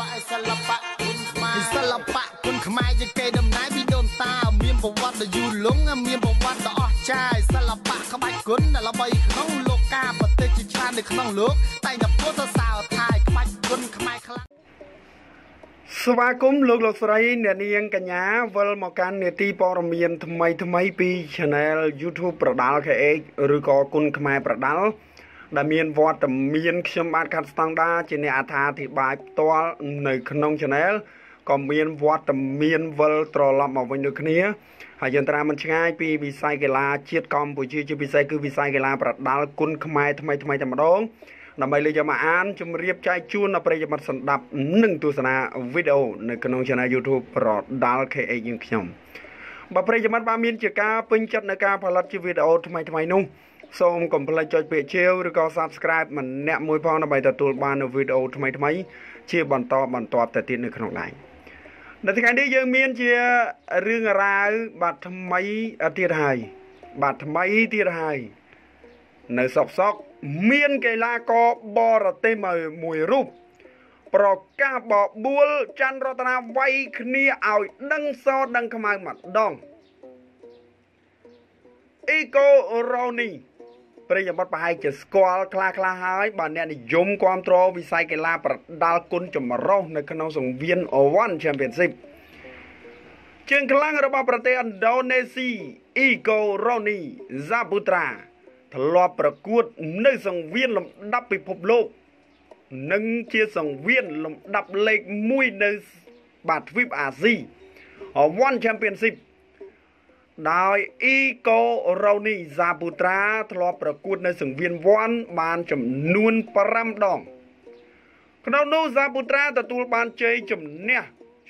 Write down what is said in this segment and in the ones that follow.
បៈសិល្បៈគុណខ្មែរសិល្បៈគុណខ្មែរជាកេរដំណែលពីដូនតាមានប្រវត្តិដ៏យូរលង់មានប្រវត្តិដ៏អស្ចារ្យសិល្បៈក្បាច់គុណដែលល្បីក្នុងលោកាប្រទេសជាច្រើននៅក្នុងលោកតែតែពោលទៅសារថាក្បាច់គុណខ្មែរខ្លាំងស្វាគមន៍លោកលោកស្រីអ្នកនាងកញ្ញាវិលមកកាន់នេតិព័រមានថ្មីថ្មីពី Channel YouTube ប្រដាល់ KH ឬក៏គុណខ្មែរប្រដាល់ដែលមានវត្តមានខ្ញុំបាទខាត់ស្តង់ដាជាអ្នកអត្ថាធិប្បាយផ្ទាល់នៅក្នុង Channel ក៏មានវត្តមានវិលត្រឡប់មកវិញដូចគ្នាហើយយន្តរាមិនឆ្ងាយពីវិស័យកីឡាជាតិកម្ពុជាជាពិសេសគឺវិស័យកីឡាប្រដាល់គុណខ្មែរថ្មីថ្មីតែម្ដងដើម្បីលើកយកមកអានជម្រាបចែកជូនដល់ប្រិយមិត្តសម្ដាប់និង ទស្សនាវីដេអូនៅក្នុង Channel YouTube ប្រដាល់ KH យើងខ្ញុំបើប្រិយមិត្តបានមានជាការពេញចិត្តនៅការផលិតជាវីដេអូថ្មីថ្មីនោះសូមកុំភ្លេចចុចពាក្យជាវឬក៏ Subscribe ម្នាក់មួយផងដើម្បីទទួលបាននូវវីដេអូថ្មីៗជាបន្តបន្តទៅទៀតនៅក្នុងដែរនៅថ្ងៃនេះយើងមានជារឿងរ៉ាវបាទថ្មីទៀតហើយបាទថ្មីទៀតហើយ នៅសកសក មានកីឡាករបរទេសមួយរូបប្រកាសបបួលច័ន្ទរតនាវៃគ្នាឲ្យដឹងសដឹងខ្មៅម្ដងអេកូរ៉ូនីប្រិយមិត្តប្រហែលជាស្គាល់ខ្លះខ្លះហើយបាទអ្នកនិយមគ្រប់គ្រងវិស័យកីឡាប្រដាល់គុណចម្រុះនៅក្នុងសង្វៀន O1 Championship ជាងខ្លាំងរបស់ប្រទេសឥណ្ឌូនេស៊ី Ego Roni Zaputra ធ្លាប់ប្រកួតនៅសង្វៀនលំដាប់ពិភពលោកនិងជាសង្វៀនលំដាប់លេខ1នៅបាទទ្វីបអាស៊ី O1 Championship ដោយអ៊ីកូរ៉ូនីសាពូត្រាធ្លាប់ប្រកួតនៅសង្វៀនវ៉ាន់បានចំនួន5ដង ក្នុងនោះសាពូត្រាទទួលបានជ័យជំនះ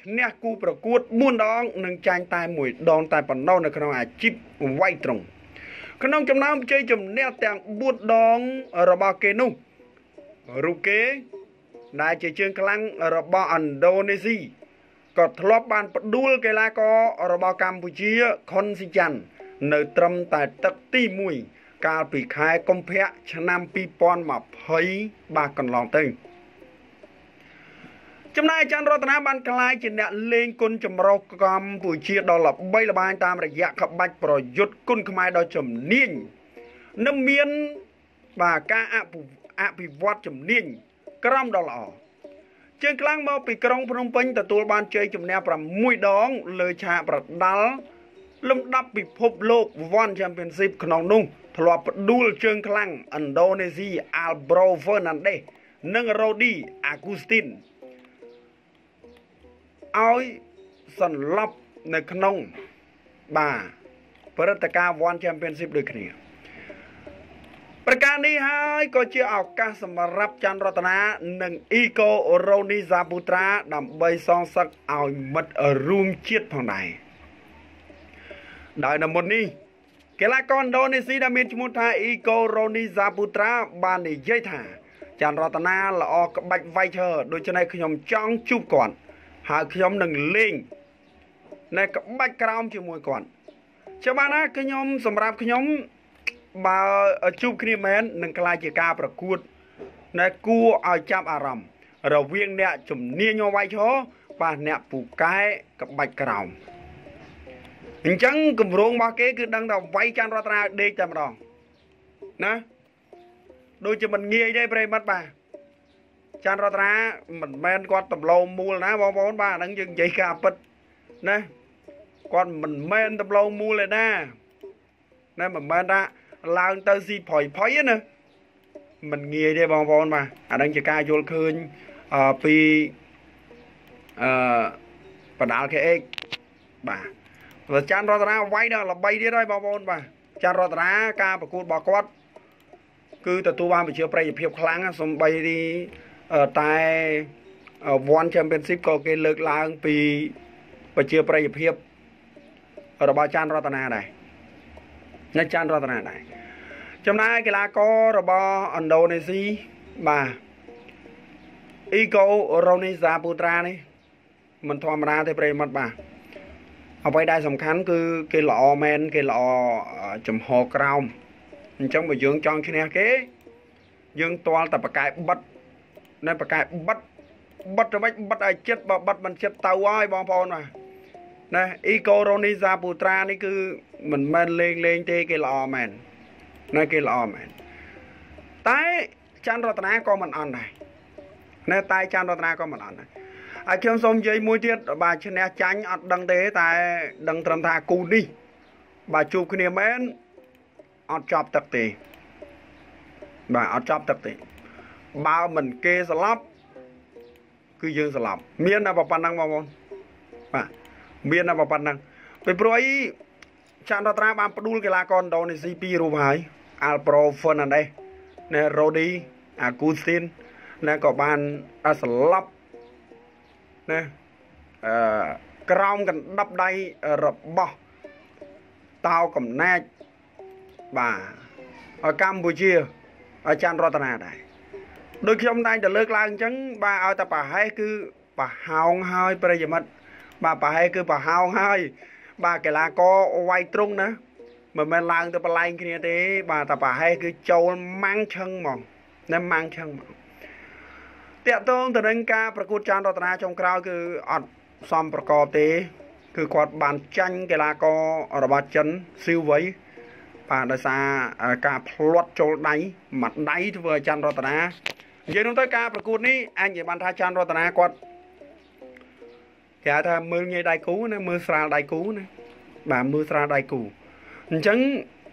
ឈ្នះគូប្រកួត4ដងនិងចាញ់តែ1ដងតែប៉ុណ្ណោះនៅក្នុងអាជីពវាយត្រង់ក្នុងចំណោមជ័យជំនះទាំង4ដងរបស់គេនោះរូគេដែលជាជើងខ្លាំងរបស់ឥណ្ឌូនេស៊ីក៏ធ្លាប់បានផ្ដួលកីឡាកររបស់កម្ពុជាខុនស៊ីចាន់នៅត្រឹមតែទឹកទី1កាលពីខែកុម្ភៈឆ្នាំ2020បាទកន្លងទៅចំណែកអាចារ្យរតនាបានក្លាយជាអ្នកលេងគុណចម្រុះកម្ពុជាដ៏ល្បីល្បាញតាមរយៈក្បាច់ប្រយុទ្ធគុណខ្មែរដ៏ជំនាញនិងមានបាទការអភិវឌ្ឍជំនាញក្រំដ៏ល្អជើងខ្លាំងមកពីក្រុងភ្នំពេញទទួលបានជ័យជំនះ6ដងលើឆាកប្រដាល់លំដាប់ពិភពលោក One Championship ក្នុងនោះធ្លាប់ផ្ដួលជើងខ្លាំងឥណ្ឌូនេស៊ី Albro Fernandez និង Rodi Agustin ឲ្យសន្លប់នៅក្នុងបាទព្រឹត្តិការណ៍ One Championship ដូចគ្នាប្រការនេះហើយក៏ជាឱកាសសម្រាប់ច័ន្ទរតនានិងអ៊ីកូរ៉ូនីសាពូត្រាដើម្បីសងសឹកឲ្យមិត្តរួមជាតិផងដែរដោយនៅមុននេះកីឡាករឥណ្ឌូនេស៊ីដែលមានឈ្មោះថាអ៊ីកូរ៉ូនីសាពូត្រាបាននិយាយថាច័ន្ទរតនាល្អក្បាច់វៃឈើដូច្នេះខ្ញុំចង់ជួបគាត់ហើយខ្ញុំនឹងលេងនៅក្បាច់ក្រោមជាមួយគាត់ច្បាស់ណាខ្ញុំសម្រាប់ខ្ញុំបើជួបគ្នាមែននឹងក្លាយជាការប្រកួតដែលគួរឲ្យចាប់អារម្មណ៍រវាងអ្នកជំនាញវ៉ៃឆោបាទអ្នកពូកែក្បាច់ក្រោមអញ្ចឹងគម្រោងរបស់គេគឺដឹងថាវៃច័ន្ទរតនាដេកតែម្ដងណាដូចជាមិនងាយទេប្រិមិត្តបាទច័ន្ទរតនាមិនមែនគាត់តម្លោមមូលណាបងប្អូនបាទហ្នឹងយើងនិយាយការពិតណាគាត់មិនមែនតម្លោមមូលទេណាណែមិនមែនថាឡើងទៅស៊ីប្រយប្រយណាมันងាយទេបងប្អូនបាទអានឹងជាការយល់ឃើញអឺពីអឺបណ្ដាល KX បាទប្រច័នរតនាវាយដល់ល្បីទៀតហើយបងប្អូនបាទច័ន្ទរតនាការប្រកួតរបស់គាត់គឺទទួលបានប្រជាប្រិយភាពខ្លាំងសំបីទីតែ One Championship ក៏គេលើកឡើងពីប្រជាប្រិយភាពរបស់ច័ន្ទរតនាដែរនៅច័ន្ទរតនាដែរចំណែកកីឡាកររបស់ឥណ្ឌូនេស៊ីបាទអ៊ីកូរ៉ូនីសាពូត្រានេះមិនធម្មតាទេប្រិមត្តបាទអ្វីដែលសំខាន់គឺគេល្អមែនគេល្អចំហក្រោមអញ្ចឹងបើយើងចង់ឈ្នះគេ យើងទាល់តែប្រកែបិទនៅប្រកែបិទបិទទៅវិញបិទឲ្យចិត្តបើបិទមិនចិត្តទៅហើយបងប្អូនបាទណាអ៊ីកូរ៉ូនីសាពូត្រានេះគឺមិនមែនលេងលេងទេគេល្អមែននៅគេល្អមែនតែច័ន្ទរតនាក៏មិនអន់ដែរនៅតែច័ន្ទរតនាក៏មិនអន់ដែរហើយខ្ញុំសូមនិយាយមួយទៀតបាទឈ្នះចាញ់អត់ដឹងទេ តែដឹងត្រឹមថាគូនេះបាទជួបគ្នាមែនអត់ចប់ទឹកទេបាទអត់ចប់ទឹកទេបើមិនគេស្លាប់គឺយើងស្លាប់ មានតែប៉ុណ្្នឹងបងប្អូនបាទមានតែប៉ុណ្្នឹងពេលព្រោះអីច័ន្ទរត្រាបានផ្ដួលកីឡាករឥណ្ឌូនេស៊ីពីររូបហើយ Alpro Fernandez ណែ Rodi Agustin ណែក៏បានស្លាប់ណាអឺក្រោមកណ្ដាប់ដៃរបស់តោកំណាចបាទឲ្យកម្ពុជាឲ្យច័ន្ទរតនាដែរដូចខ្ញុំតែងតែលើកឡើងអញ្ចឹងបាទឲ្យតែប្រហែសគឺប្រហោងហើយប្រិយមិត្តបាទប្រហែសគឺប្រហោងហើយបាទកីឡាករវាយត្រង់ណាមិនមែនឡើងទៅបលែងគ្នាទេ បាទតែប្រហែលគឺចូលម៉ាំងឆឹងហ្មងណាម៉ាំងឆឹងហ្មងតកតងទៅនឹងការប្រកួតចានរតនាចុងក្រោយគឺអត់សមប្រកបទេ គឺគាត់បានចាញ់កីឡាកររបស់ចិនស៊ីវវៃបាទដោយសារការផ្លាត់ចូលដៃមួយដៃធ្វើឲ្យចាន់រតនានិយាយនោះទៅការប្រកួតនេះអញនិយាយបានថាចាន់រតនាគាត់គេហៅថាមើលងាយដៃគូណាមើលស្រាលដៃគូណាបាទមើលស្រាលដៃគូអញ្ចឹង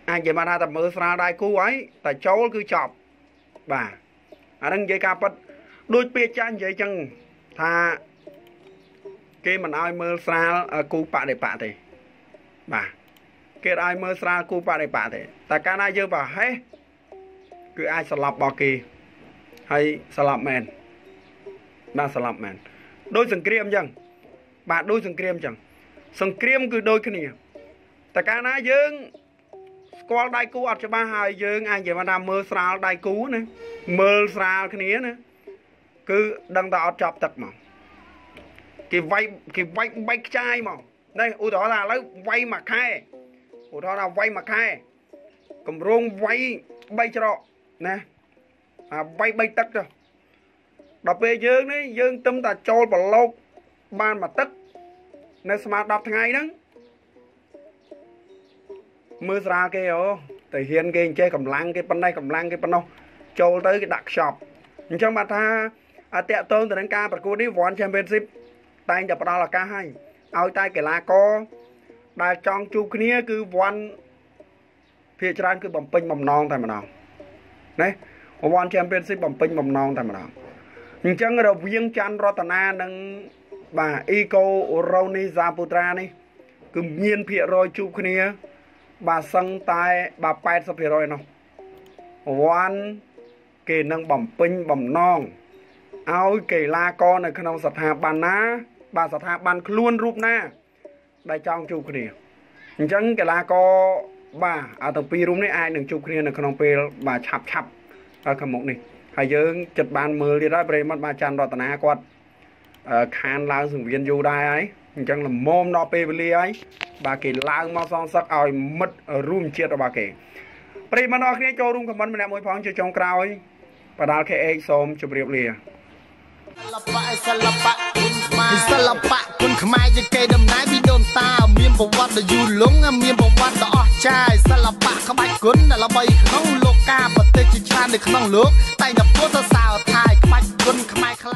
អាចនិយាយបានថាតែមើលស្រាលដៃគូហើយតែចូលគឺចប់បាទអានឹងនិយាយការប៉ັດដូចពាក្យចាស់និយាយអញ្ចឹងថាគេមិនឲ្យមើលស្រាលគូបដិបៈទេបាទគេឲ្យមើលស្រាលគូបដិបៈទេតែកាលណាយើងប្រហែសគឺអាចស្លាប់របស់គេហើយស្លាប់មែនបាទស្លាប់មែនដោយសង្គ្រាមអញ្ចឹងបាទដូចសង្គ្រាមចឹងសង្គ្រាមគឺដូចគ្នាតើកាលណាយើងស្គាល់ដៃគូអត់ច្បាស់ហើយយើងអាចនិយាយថាមើលស្រាលដៃគូណាមើលស្រាលគ្នាណាគឺដឹងតែអត់ចាប់ទឹកមកគេវាយគេវាយបែកខ្ចាយមកនេះឧទាហរណ៍ថាឥឡូវវាយមួយខែឧទាហរណ៍ថាវាយមួយខែកម្រងវាយ3ច្រកណាអាវាយ3ទឹកចុះដល់ពេលយើងនេះយើងទឹមតែចូលប្រឡោកបានមួយទឹកនៅស្មើ10ថ្ងៃហ្នឹងមើលស្រាគេអូទៅហ៊ានគេអញ្ចេះកម្លាំងគេប៉ុណ្ណេះកម្លាំងគេប៉ុណ្ណោះចូលទៅគេដាក់ខ្ចប់អញ្ចឹងបាទថាអតកតងទៅនឹងការប្រកួតនេះ One Championship តែងតែផ្ដល់ឱកាសឲ្យឲ្យតែកីឡាករដែលចង់ជួបគ្នាគឺ One ភាគច្រើនគឺបំពេញបំណងតែម្ដងណា One Championship បំពេញបំណងតែម្ដងអញ្ចឹងរវាងច័ន្ទរតនានិងបាទ Eco Roni Saputra នេះគឺមានភាគរយជួបគ្នា បាទសឹងតែបាទ80%ឯណោះវ៉ាន់គេនឹងបំពេញបំណងឲ្យកីឡាករនៅ ក្នុងស្ថាប័នណា បាទស្ថាប័នខ្លួនរូបណា ដែលចង់ជួបគ្នាអញ្ចឹងកីឡាករបាទអាទាំងពីររូបនេះអាចនឹងជួបគ្នានៅក្នុងពេលបាទឆាប់ឆាប់ខាងមុខនេះហើយយើងចិត្តបានមើលទៀតហើយប្រិមត្តបាទច័ន្ទរតនាគាត់ខានឡើងសង្វៀនយូរដែរហើយអញ្ចឹងល្មមដល់ពេលវេលាហើយបាទគេឡើងមកសងសឹកឲ្យមិត្តរួមជាតិរបស់គេប្រិយមិត្តអរគ្នាចូលរួមខមមិនម្នាក់មួយផងជាចុងក្រោយបដាល់ KH សូមជម្រាបលាសិល្បៈសិល្បៈគុណខ្មែរសិល្បៈគុណខ្មែរជាគេដំណើរពីដូនតាមានប្រវត្តិដ៏យូរលង់មានប្រវត្តិដ៏អស្ចារ្យសិល្បៈក្បាច់គុណដែលល្បីក្នុងលោកកាប្រទេសជាច្រើននៅក្នុងលោកតែងតែពោលសរសើរថាក្បាច់គុណខ្មែរ